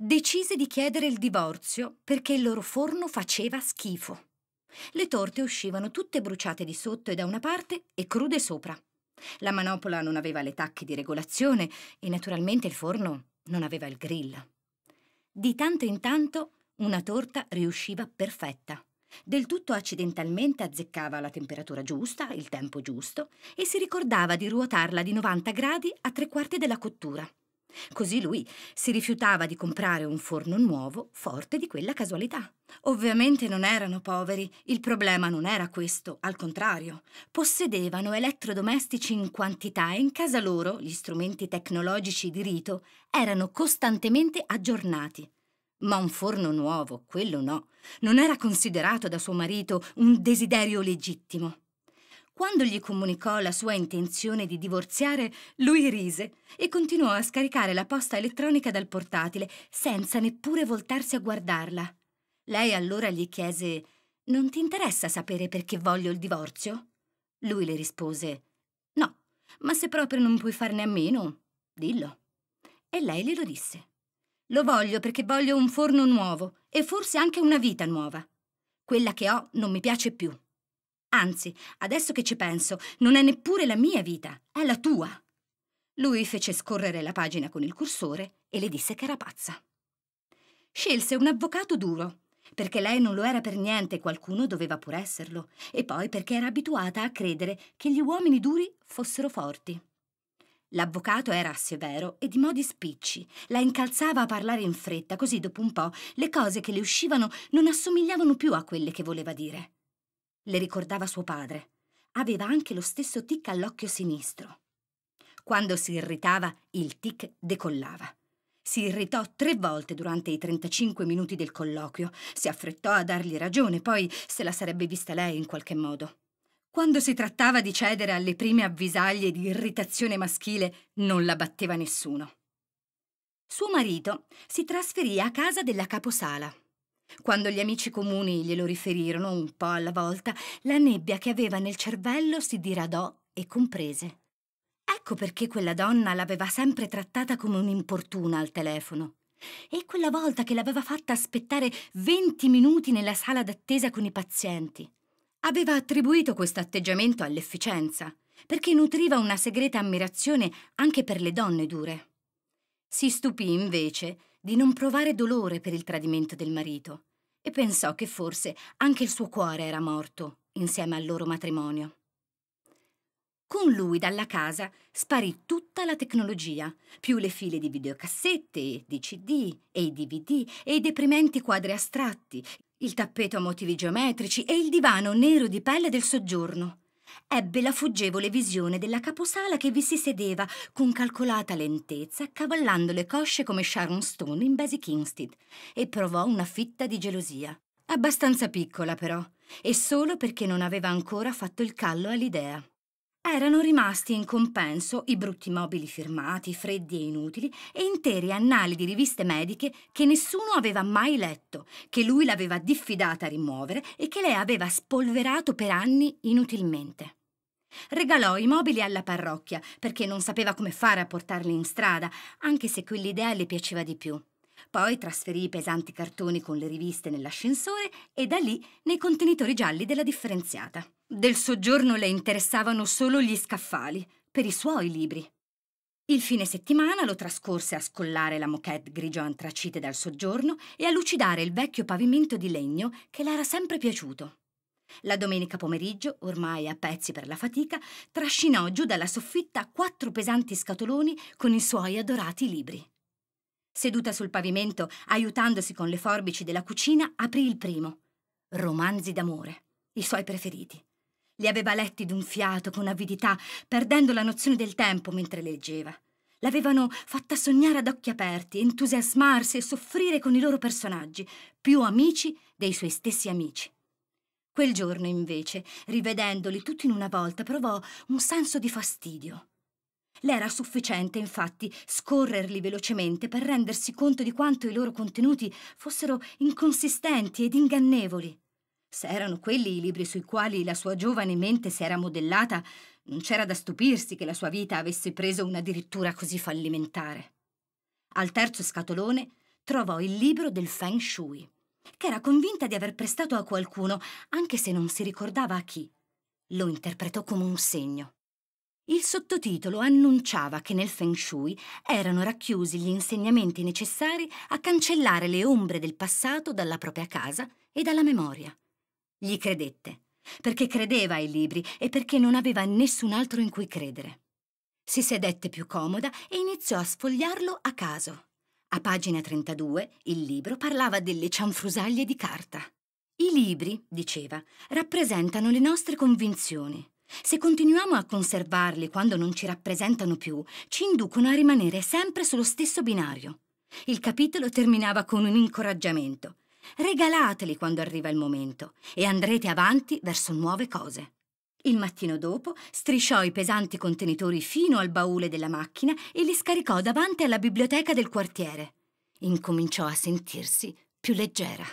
Decise di chiedere il divorzio perché il loro forno faceva schifo. Le torte uscivano tutte bruciate di sotto e da una parte e crude sopra. La manopola non aveva le tacche di regolazione e naturalmente il forno non aveva il grill. Di tanto in tanto una torta riusciva perfetta. Del tutto accidentalmente azzeccava la temperatura giusta, il tempo giusto, e si ricordava di ruotarla di 90 gradi a tre quarti della cottura. Così lui si rifiutava di comprare un forno nuovo forte di quella casualità. Ovviamente non erano poveri, il problema non era questo, al contrario. Possedevano elettrodomestici in quantità e in casa loro gli strumenti tecnologici di rito erano costantemente aggiornati. Ma un forno nuovo, quello no, non era considerato da suo marito un desiderio legittimo. Quando gli comunicò la sua intenzione di divorziare, lui rise e continuò a scaricare la posta elettronica dal portatile, senza neppure voltarsi a guardarla. Lei allora gli chiese «Non ti interessa sapere perché voglio il divorzio?» Lui le rispose «No, ma se proprio non puoi farne a meno, dillo». E lei glielo disse «Lo voglio perché voglio un forno nuovo e forse anche una vita nuova. Quella che ho non mi piace più». Anzi, adesso che ci penso, non è neppure la mia vita, è la tua. Lui fece scorrere la pagina con il cursore e le disse che era pazza. Scelse un avvocato duro, perché lei non lo era per niente, qualcuno doveva pur esserlo, e poi perché era abituata a credere che gli uomini duri fossero forti. L'avvocato era severo e di modi spicci, la incalzava a parlare in fretta, così dopo un po' le cose che le uscivano non assomigliavano più a quelle che voleva dire le ricordava suo padre. Aveva anche lo stesso tic all'occhio sinistro. Quando si irritava, il tic decollava. Si irritò tre volte durante i 35 minuti del colloquio, si affrettò a dargli ragione, poi se la sarebbe vista lei in qualche modo. Quando si trattava di cedere alle prime avvisaglie di irritazione maschile, non la batteva nessuno. Suo marito si trasferì a casa della caposala. Quando gli amici comuni glielo riferirono un po' alla volta, la nebbia che aveva nel cervello si diradò e comprese. Ecco perché quella donna l'aveva sempre trattata come un'importuna al telefono. E quella volta che l'aveva fatta aspettare 20 minuti nella sala d'attesa con i pazienti. Aveva attribuito questo atteggiamento all'efficienza, perché nutriva una segreta ammirazione anche per le donne dure. Si stupì invece di non provare dolore per il tradimento del marito e pensò che forse anche il suo cuore era morto insieme al loro matrimonio. Con lui dalla casa sparì tutta la tecnologia, più le file di videocassette, di CD e i DVD e i deprimenti quadri astratti, il tappeto a motivi geometrici e il divano nero di pelle del soggiorno ebbe la fuggevole visione della caposala che vi si sedeva con calcolata lentezza, accavallando le cosce come Sharon Stone in Basic Instinct, e provò una fitta di gelosia. Abbastanza piccola, però, e solo perché non aveva ancora fatto il callo all'idea. Erano rimasti in compenso i brutti mobili firmati, freddi e inutili, e interi annali di riviste mediche che nessuno aveva mai letto, che lui l'aveva diffidata a rimuovere e che lei aveva spolverato per anni inutilmente. Regalò i mobili alla parrocchia perché non sapeva come fare a portarli in strada, anche se quell'idea le piaceva di più. Poi trasferì i pesanti cartoni con le riviste nell'ascensore e da lì nei contenitori gialli della differenziata. Del soggiorno le interessavano solo gli scaffali, per i suoi libri. Il fine settimana lo trascorse a scollare la moquette grigio antracite dal soggiorno e a lucidare il vecchio pavimento di legno che le era sempre piaciuto. La domenica pomeriggio, ormai a pezzi per la fatica, trascinò giù dalla soffitta quattro pesanti scatoloni con i suoi adorati libri. Seduta sul pavimento, aiutandosi con le forbici della cucina, aprì il primo. Romanzi d'amore, i suoi preferiti. Li aveva letti d'un fiato, con avidità, perdendo la nozione del tempo mentre leggeva. L'avevano fatta sognare ad occhi aperti, entusiasmarsi e soffrire con i loro personaggi, più amici dei suoi stessi amici. Quel giorno, invece, rivedendoli tutti in una volta, provò un senso di fastidio. Le era sufficiente, infatti, scorrerli velocemente per rendersi conto di quanto i loro contenuti fossero inconsistenti ed ingannevoli. Se erano quelli i libri sui quali la sua giovane mente si era modellata, non c'era da stupirsi che la sua vita avesse preso una dirittura così fallimentare. Al terzo scatolone trovò il libro del Feng Shui, che era convinta di aver prestato a qualcuno, anche se non si ricordava a chi. Lo interpretò come un segno. Il sottotitolo annunciava che nel Feng Shui erano racchiusi gli insegnamenti necessari a cancellare le ombre del passato dalla propria casa e dalla memoria. Gli credette, perché credeva ai libri e perché non aveva nessun altro in cui credere. Si sedette più comoda e iniziò a sfogliarlo a caso. A pagina 32 il libro parlava delle cianfrusaglie di carta. I libri, diceva, rappresentano le nostre convinzioni. Se continuiamo a conservarli quando non ci rappresentano più, ci inducono a rimanere sempre sullo stesso binario. Il capitolo terminava con un incoraggiamento. Regalateli quando arriva il momento e andrete avanti verso nuove cose. Il mattino dopo strisciò i pesanti contenitori fino al baule della macchina e li scaricò davanti alla biblioteca del quartiere. Incominciò a sentirsi più leggera.